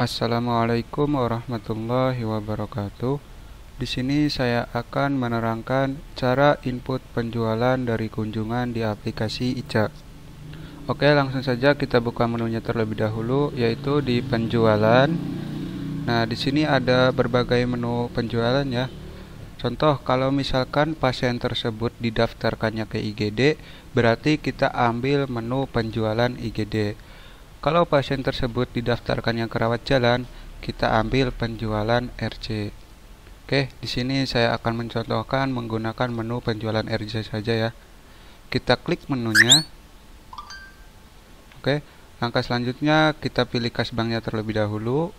Assalamualaikum warahmatullahi wabarakatuh. Di sini saya akan menerangkan cara input penjualan dari kunjungan di aplikasi ICA. Oke, langsung saja kita buka menunya terlebih dahulu yaitu di penjualan. Nah, di sini ada berbagai menu penjualan ya. Contoh kalau misalkan pasien tersebut didaftarkannya ke IGD, berarti kita ambil menu penjualan IGD. Kalau pasien tersebut didaftarkan yang kerawat jalan, kita ambil penjualan RC. Oke, di sini saya akan mencontohkan menggunakan menu penjualan RC saja ya. Kita klik menunya. Oke, langkah selanjutnya kita pilih kas banknya terlebih dahulu.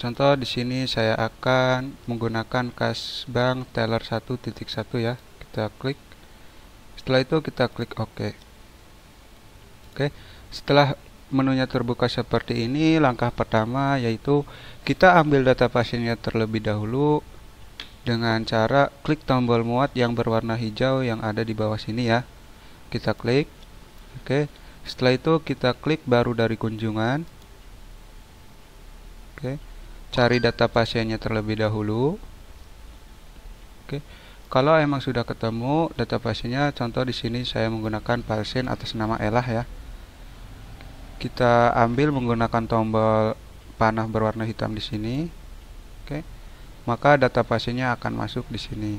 Contoh di sini saya akan menggunakan kas bank teller 1.1 ya. Kita klik. Setelah itu kita klik OK. Oke. Okay. Setelah menunya terbuka seperti ini, langkah pertama yaitu kita ambil data pasiennya terlebih dahulu dengan cara klik tombol muat yang berwarna hijau yang ada di bawah sini ya. Kita klik. Oke. Setelah itu kita klik baru dari kunjungan. Oke. Cari data pasiennya terlebih dahulu. Oke. Kalau emang sudah ketemu data pasiennya, contoh di sini saya menggunakan pasien atas nama Elah ya kita ambil menggunakan tombol panah berwarna hitam di sini oke maka data pasiennya akan masuk di sini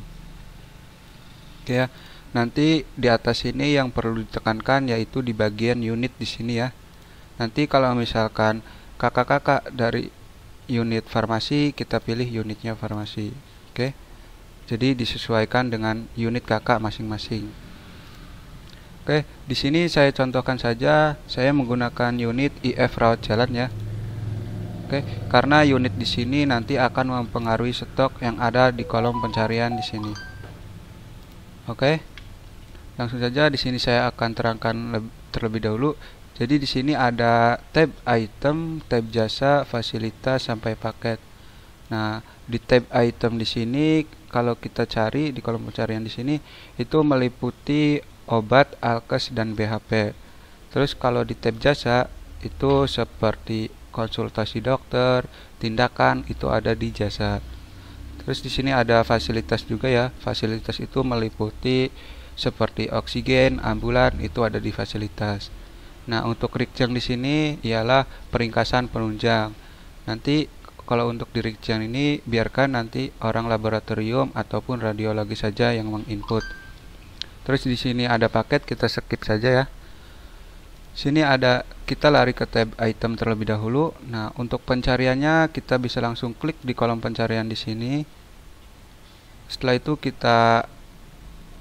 oke ya nanti di atas ini yang perlu ditekankan yaitu di bagian unit di sini ya nanti kalau misalkan kakak-kakak dari unit farmasi kita pilih unitnya farmasi oke jadi disesuaikan dengan unit kakak masing-masing Oke, di sini saya contohkan saja saya menggunakan unit IF rawat jalan ya. Oke, karena unit di sini nanti akan mempengaruhi stok yang ada di kolom pencarian di sini. Oke. Langsung saja di sini saya akan terangkan terlebih dahulu. Jadi di sini ada tab item, tab jasa, fasilitas sampai paket. Nah, di tab item di sini kalau kita cari di kolom pencarian di sini itu meliputi obat, alkes, dan BHP. Terus kalau di tab jasa itu seperti konsultasi dokter, tindakan itu ada di jasa. Terus di sini ada fasilitas juga ya. Fasilitas itu meliputi seperti oksigen, ambulan itu ada di fasilitas. Nah, untuk rikjang di sini ialah peringkasan penunjang. Nanti kalau untuk di rikjang ini biarkan nanti orang laboratorium ataupun radiologi saja yang menginput terus di sini ada paket kita skip saja ya sini ada kita lari ke tab item terlebih dahulu nah untuk pencariannya kita bisa langsung klik di kolom pencarian di sini setelah itu kita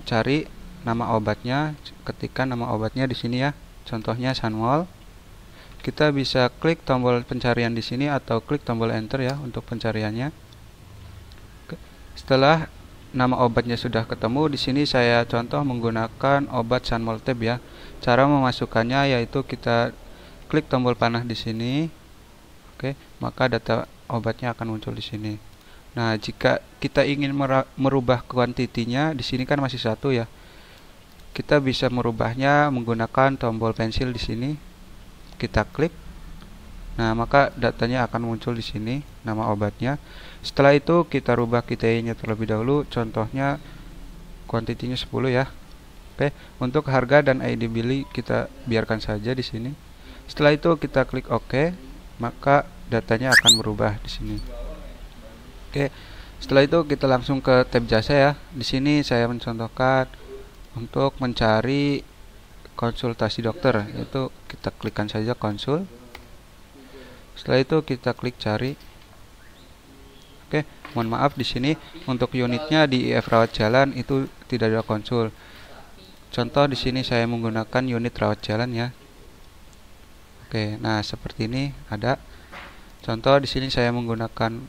cari nama obatnya Ketikan nama obatnya di sini ya contohnya sunwall kita bisa klik tombol pencarian di sini atau klik tombol enter ya untuk pencariannya setelah nama obatnya sudah ketemu, di sini saya contoh menggunakan obat Sanmolteb ya. Cara memasukkannya yaitu kita klik tombol panah di sini. Oke, maka data obatnya akan muncul di sini. Nah, jika kita ingin merubah kuantitinya, di sini kan masih satu ya. Kita bisa merubahnya menggunakan tombol pensil di sini. Kita klik Nah, maka datanya akan muncul di sini nama obatnya. Setelah itu kita rubah KTI-nya terlebih dahulu. Contohnya kuantitinya 10 ya. Oke, untuk harga dan ID beli kita biarkan saja di sini. Setelah itu kita klik OK, maka datanya akan berubah di sini. Oke. Setelah itu kita langsung ke tab jasa ya. Di sini saya mencontohkan untuk mencari konsultasi dokter, itu kita klikkan saja konsul setelah itu kita klik cari oke mohon maaf di sini untuk unitnya di IF e rawat jalan itu tidak ada konsul contoh di sini saya menggunakan unit rawat jalan ya oke nah seperti ini ada contoh di sini saya menggunakan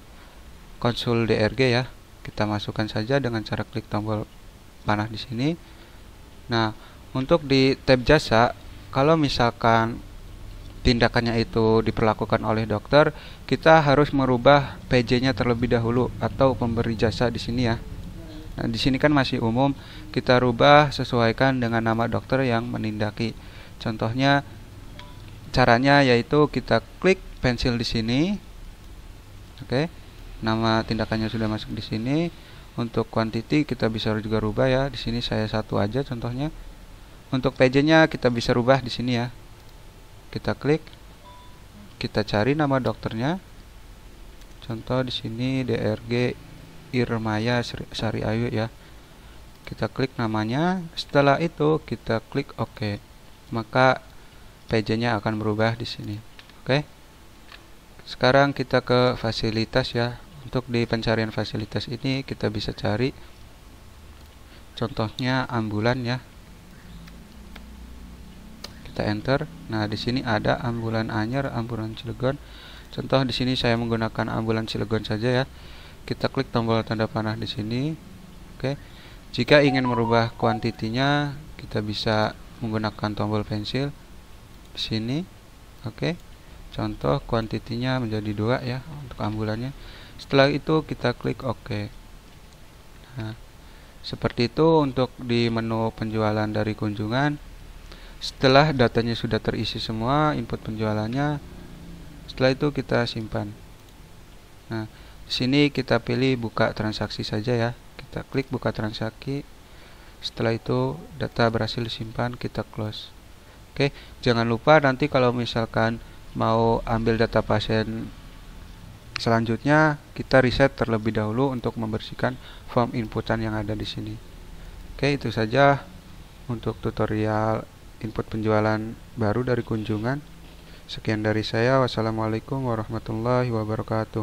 konsul DRG ya kita masukkan saja dengan cara klik tombol panah di sini nah untuk di tab jasa kalau misalkan tindakannya itu diperlakukan oleh dokter, kita harus merubah PJ-nya terlebih dahulu atau pemberi jasa di sini ya. Nah, di sini kan masih umum, kita rubah sesuaikan dengan nama dokter yang menindaki. Contohnya caranya yaitu kita klik pensil di sini. Oke. Okay. Nama tindakannya sudah masuk di sini. Untuk quantity kita bisa juga rubah ya. Di sini saya satu aja contohnya. Untuk PJ-nya kita bisa rubah di sini ya kita klik kita cari nama dokternya contoh di sini DRG Irmaya Sari Ayu ya kita klik namanya setelah itu kita klik OK maka PJ-nya akan berubah di sini oke okay. sekarang kita ke fasilitas ya untuk di pencarian fasilitas ini kita bisa cari contohnya ambulan ya kita enter nah di sini ada ambulan Anyer ambulan Cilegon contoh di sini saya menggunakan ambulan Cilegon saja ya kita klik tombol tanda panah di sini oke jika ingin merubah kuantitinya kita bisa menggunakan tombol pensil di sini oke contoh kuantitinya menjadi dua ya untuk ambulannya setelah itu kita klik OK nah, seperti itu untuk di menu penjualan dari kunjungan setelah datanya sudah terisi semua input penjualannya setelah itu kita simpan nah sini kita pilih buka transaksi saja ya kita klik buka transaksi setelah itu data berhasil disimpan kita close oke jangan lupa nanti kalau misalkan mau ambil data pasien selanjutnya kita reset terlebih dahulu untuk membersihkan form inputan yang ada di sini oke itu saja untuk tutorial input penjualan baru dari kunjungan. Sekian dari saya. Wassalamualaikum warahmatullahi wabarakatuh.